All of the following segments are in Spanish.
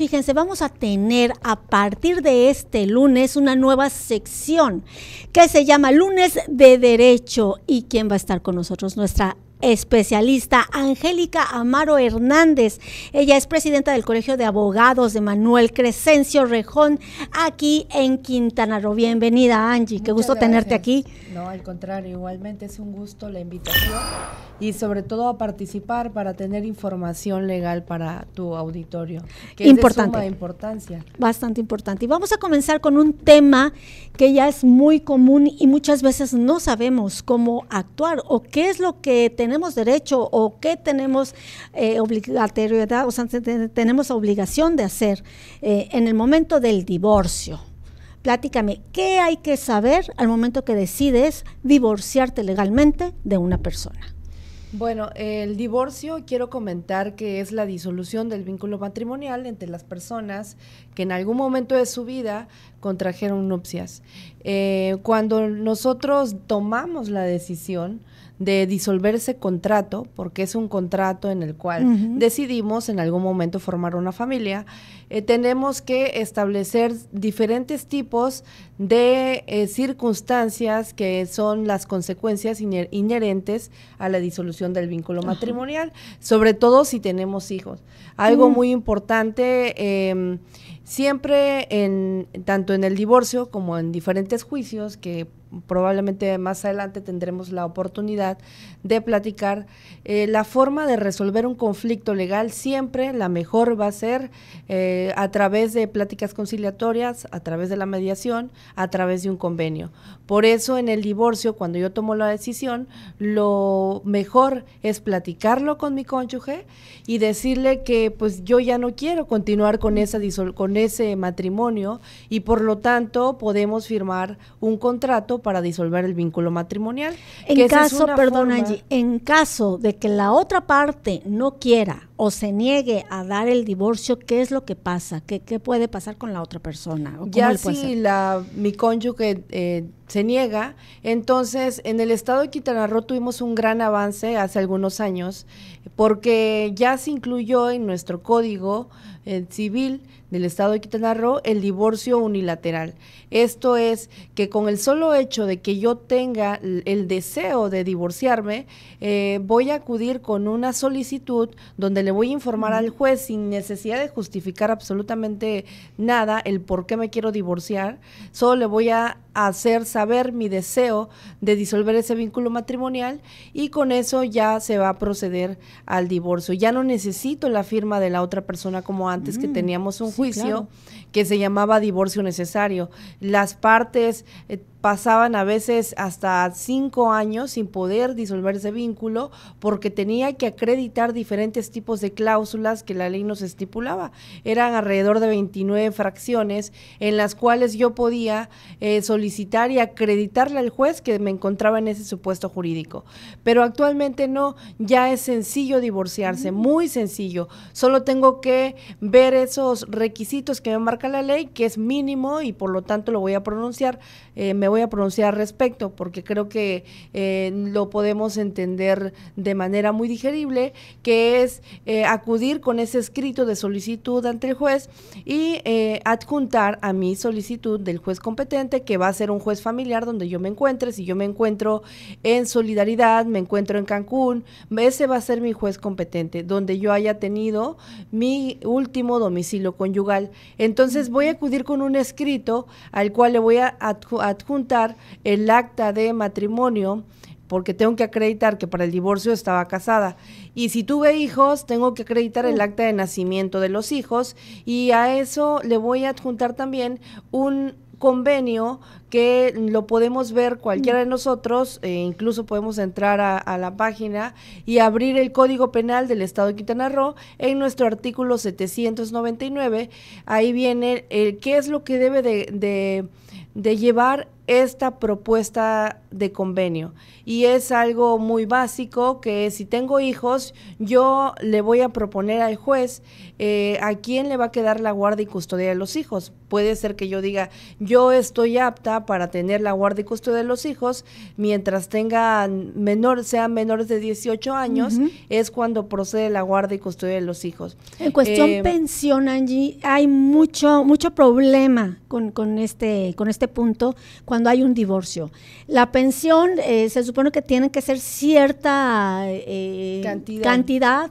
Fíjense, vamos a tener a partir de este lunes una nueva sección que se llama Lunes de Derecho. ¿Y quién va a estar con nosotros? Nuestra especialista, Angélica Amaro Hernández. Ella es presidenta del Colegio de Abogados de Manuel Crescencio Rejón, aquí en Quintana Roo. Bienvenida, Angie. Qué gusto tenerte aquí. No, al contrario, igualmente es un gusto la invitación y sobre todo a participar para tener información legal para tu auditorio. importante. Es de importancia. Bastante importante. Y vamos a comenzar con un tema que ya es muy común y muchas veces no sabemos cómo actuar o qué es lo que tenemos tenemos derecho o qué tenemos eh, obligatoriedad, o tenemos obligación de hacer eh, en el momento del divorcio. Platícame, ¿qué hay que saber al momento que decides divorciarte legalmente de una persona? Bueno, el divorcio quiero comentar que es la disolución del vínculo matrimonial entre las personas que en algún momento de su vida contrajeron nupcias. Eh, cuando nosotros tomamos la decisión, de disolverse contrato, porque es un contrato en el cual decidimos en algún momento formar una familia, eh, tenemos que establecer diferentes tipos de eh, circunstancias que son las consecuencias inherentes a la disolución del vínculo matrimonial, sobre todo si tenemos hijos. Algo muy importante em, Siempre, en, tanto en el divorcio como en diferentes juicios, que probablemente más adelante tendremos la oportunidad de platicar, eh, la forma de resolver un conflicto legal siempre la mejor va a ser eh, a través de pláticas conciliatorias, a través de la mediación, a través de un convenio. Por eso en el divorcio, cuando yo tomo la decisión, lo mejor es platicarlo con mi cónyuge y decirle que pues yo ya no quiero continuar con esa con ese matrimonio y por lo tanto podemos firmar un contrato para disolver el vínculo matrimonial. En caso, perdón allí, en caso de que la otra parte no quiera o se niegue a dar el divorcio, ¿qué es lo que pasa? ¿Qué, puede pasar con la otra persona? ya si la, mi cónyuge eh, se niega, entonces en el estado de Quintana Roo tuvimos un gran avance hace algunos años porque ya se incluyó en nuestro código eh, civil del estado de Quintana Roo el divorcio unilateral. Esto es que con el solo hecho de que yo tenga el, deseo de divorciarme, eh, voy a acudir con una solicitud donde le le voy a informar al juez sin necesidad de justificar absolutamente nada el por qué me quiero divorciar, solo le voy a hacer saber mi deseo de disolver ese vínculo matrimonial y con eso ya se va a proceder al divorcio. Ya no necesito la firma de la otra persona como antes que mm, teníamos un juicio que se llamaba divorcio necesario. Las partes eh, pasaban a veces hasta cinco años sin poder disolver ese vínculo porque tenía que acreditar diferentes tipos de cláusulas que la ley nos estipulaba. Eran alrededor de 29 fracciones en las cuales yo podía solicitar eh, solicitar y acreditarle al juez que me encontraba en ese supuesto jurídico. Pero actualmente no, ya es sencillo divorciarse, muy sencillo. Solo tengo que ver esos requisitos que me marca la ley, que es mínimo y por lo tanto lo voy a pronunciar, eh, me voy a pronunciar respecto, porque creo que eh, lo podemos entender de manera muy digerible, que es eh, acudir con ese escrito de solicitud ante el juez y adjuntar a mi solicitud del juez competente que va a ser un juez familiar donde yo me encuentre. Si yo me encuentro en Solidaridad, me encuentro en Cancún, ese va a ser mi juez competente, donde yo haya tenido mi último domicilio conyugal. Entonces voy a acudir con un escrito al cual le voy a adjuntar el acta de matrimonio porque tengo que acreditar que para el divorcio estaba casada. Y si tuve hijos, tengo que acreditar el mm. acta de nacimiento de los hijos y a eso le voy a adjuntar también un convenio que lo podemos ver cualquiera mm. de nosotros, e incluso podemos entrar a, la página y abrir el Código Penal del Estado de Quintana Roo en nuestro artículo 799. Ahí viene el, qué es lo que debe de, de, de llevar esta propuesta de convenio. Y es algo muy básico que si tengo hijos, yo le voy a proponer al juez eh, a quién le va a quedar la guardia y custodia de los hijos. Puede ser que yo diga, yo estoy apta para tener la guardia y custodia de los hijos mientras tengan menor, sean menores de 18 años, es cuando procede la guardia y custodia de los hijos. En cuestión eh, pensión, Angie, hay mucho, mucho problema con, con, este, con este punto cuando hay un divorcio. La pensión eh, se supone que tiene que ser cierta eh, cantidad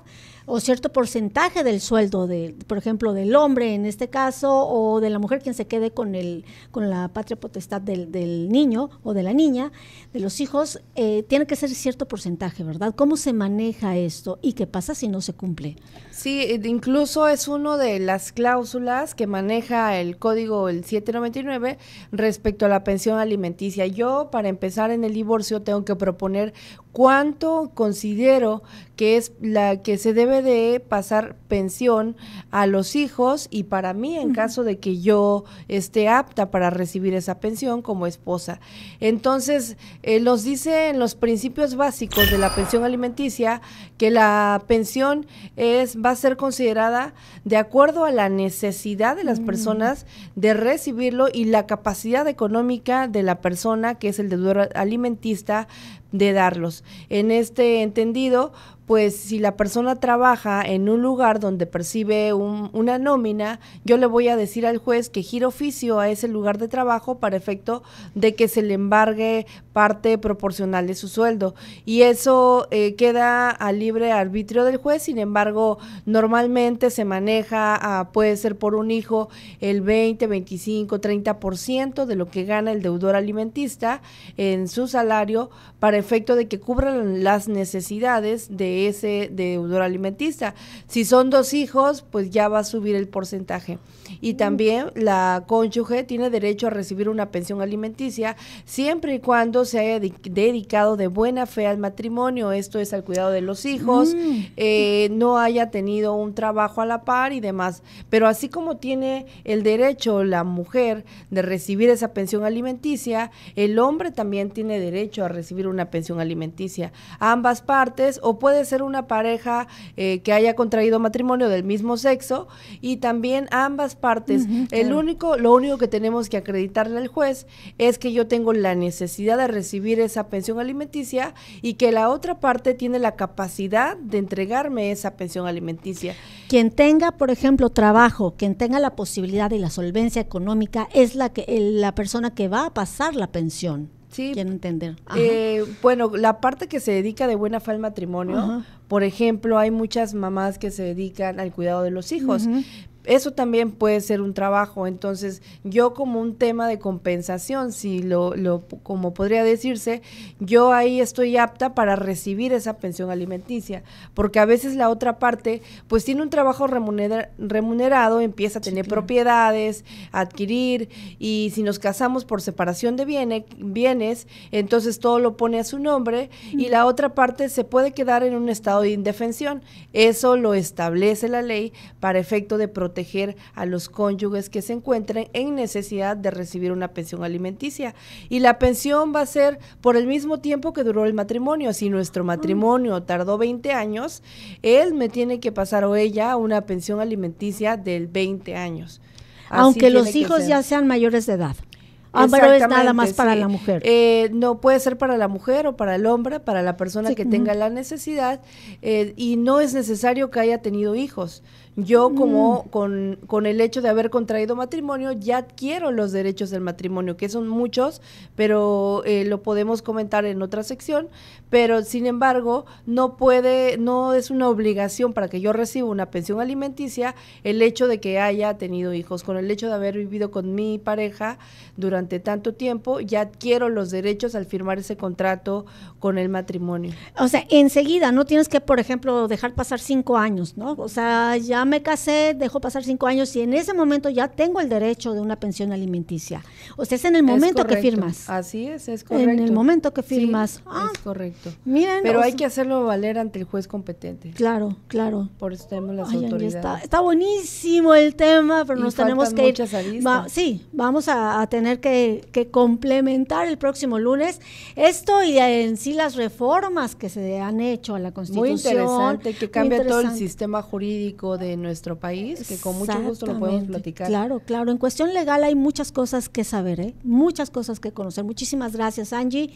o cierto porcentaje del sueldo, de, por ejemplo, del hombre en este caso, o de la mujer quien se quede con, el, con la patria potestad del, niño o de la niña, de los hijos, eh, tiene que ser cierto porcentaje, ¿verdad? ¿Cómo se maneja esto y qué pasa si no se cumple? Sí, eh, incluso es una de las cláusulas que maneja el código el 799 respecto a la pensión alimenticia. Yo, para empezar en el divorcio, tengo que proponer cuánto considero que es la que se debe de pasar pensión a los hijos y para mí en caso de que yo esté apta para recibir esa pensión como esposa. Entonces, nos eh, dice en los principios básicos de la pensión alimenticia que la pensión es, va a ser considerada de acuerdo a la necesidad de las mm. personas de recibirlo y la capacidad económica de la persona, que es el deudor alimentista, de darlos. En este entendido, pues si la persona trabaja en un lugar donde percibe una nómina, yo le voy a decir al juez que gira oficio a ese lugar de trabajo para efecto de que se le embargue parte proporcional de su sueldo. Y eso eh, queda a libre arbitrio del juez, sin embargo, normalmente se maneja, puede ser por un hijo, el 20, 25, 30% de lo que gana el deudor alimentista en su salario para efecto de que cubra las necesidades de ese deudor alimentista. Si son dos hijos, pues ya va a subir el porcentaje. Y mm. también la cónyuge tiene derecho a recibir una pensión alimenticia siempre y cuando se haya dedicado de buena fe al matrimonio, esto es al cuidado de los hijos, mm. eh, no haya tenido un trabajo a la par y demás. Pero así como tiene el derecho la mujer de recibir esa pensión alimenticia, el hombre también tiene derecho a recibir una pensión alimenticia. Ambas partes, o puede ser una pareja eh, que haya contraído matrimonio del mismo sexo y también ambas partes. el único, lo único que tenemos que acreditarle al juez es que yo tengo la necesidad de recibir esa pensión alimenticia y que la otra parte tiene la capacidad de entregarme esa pensión alimenticia. Quien tenga, por ejemplo, trabajo, quien tenga la posibilidad y la solvencia económica es la que la persona que va a pasar la pensión. Sí. Quiero entender. Eh, bueno, la parte que se dedica de buena fe al matrimonio, por ejemplo, hay muchas mamás que se dedican al cuidado de los hijos, eso también puede ser un trabajo. Entonces, yo como un tema de compensación, si lo, lo como podría decirse, yo ahí estoy apta para recibir esa pensión alimenticia, porque a veces la otra parte, pues tiene un trabajo remunerado, empieza a tener propiedades, adquirir, y si nos casamos por separación de bienes, entonces todo lo pone a su nombre, y mm. la otra parte se puede quedar en un estado de indefensión. Eso lo establece la ley para efecto de protección a los cónyuges que se encuentren en necesidad de recibir una pensión alimenticia. Y la pensión va a ser por el mismo tiempo que duró el matrimonio. Si nuestro matrimonio tardó 20 años, él me tiene que pasar o ella una pensión alimenticia del 20 años. Aunque los hijos ya sean mayores de edad. Ah, es nada más para la mujer. Eh, no, puede ser para la mujer o para el hombre, para la persona que tenga la necesidad eh, y no es necesario que haya tenido hijos. Yo mm. como con, el hecho de haber contraído matrimonio ya quiero los derechos del matrimonio, que son muchos, pero eh, lo podemos comentar en otra sección, pero sin embargo no puede, no es una obligación para que yo reciba una pensión alimenticia el hecho de que haya tenido hijos, con el hecho de haber vivido con mi pareja durante tanto tiempo, ya adquiero los derechos al firmar ese contrato con el matrimonio. O sea, enseguida, no tienes que, por ejemplo, dejar pasar cinco años, ¿no? O sea, ya me casé, dejo pasar cinco años y en ese momento ya tengo el derecho de una pensión alimenticia. O sea, es en el momento que firmas. Así es, es correcto. En el momento que firmas. es ah, correcto. Pero hay que hacerlo valer ante el juez competente. Claro, claro. Por eso tenemos las autoridades. Está, buenísimo el tema, pero nos tenemos que ir. sí, vamos a tener que que, complementar el próximo lunes esto y en sí las reformas que se han hecho a la Constitución. Muy interesante, que cambia todo el sistema jurídico de nuestro país, que con mucho gusto lo podemos platicar. Claro, claro. En cuestión legal hay muchas cosas que saber, ¿eh? muchas cosas que conocer. Muchísimas gracias, Angie.